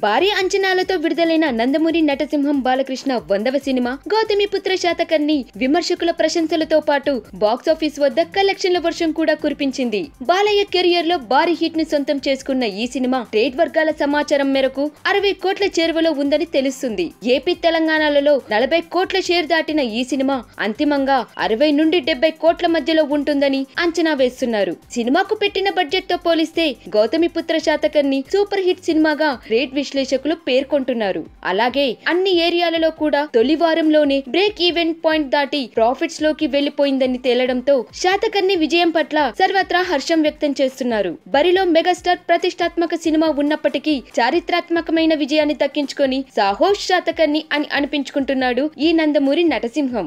భారీ అంచనాలతో విడుదలైన నందమూరి నటసింహం బాలకృష్ణ వందవ సినిమా గౌతమి పుత్ర శాతకర్ణి విమర్శకుల ప్రశంసలతో పాటు బాక్సాఫీస్ వద్ద కలెక్షన్ల వర్షం కూడా కురిపించింది బాలయ్య కెరియర్ లో భారీ హిట్ ని సొంతం చేసుకున్న ఈ సినిమా ట్రేడ్ వర్గాల సమాచారం మేరకు అరవై కోట్ల చేరువలో ఉందని తెలుస్తుంది ఏపీ తెలంగాణలలో నలభై కోట్ల షేర్ దాటిన ఈ సినిమా అంతిమంగా అరవై నుండి డెబ్బై కోట్ల మధ్యలో ఉంటుందని అంచనా వేస్తున్నారు సినిమాకు పెట్టిన బడ్జెట్ తో పోలిస్తే Gautamiputra Satakarni super hit సినిమాగా రేట్ విశ్లేషకులు పేర్కొంటున్నారు అలాగే అన్ని ఏరియాలలో కూడా తొలి వారంలోనే బ్రేక్ ఈవెన్ పాయింట్ దాటి ప్రాఫిట్స్ లోకి వెళ్లిపోయిందని తేలడంతో శాతకర్ణి విజయం పట్ల సర్వత్రా హర్షం వ్యక్తం చేస్తున్నారు బరిలో మెగాస్టార్ ప్రతిష్టాత్మక సినిమా ఉన్నప్పటికీ చారిత్రాత్మకమైన విజయాన్ని దక్కించుకొని సాహో శాతకర్ణి అని అనిపించుకుంటున్నాడు ఈ నందమూరి నటసింహం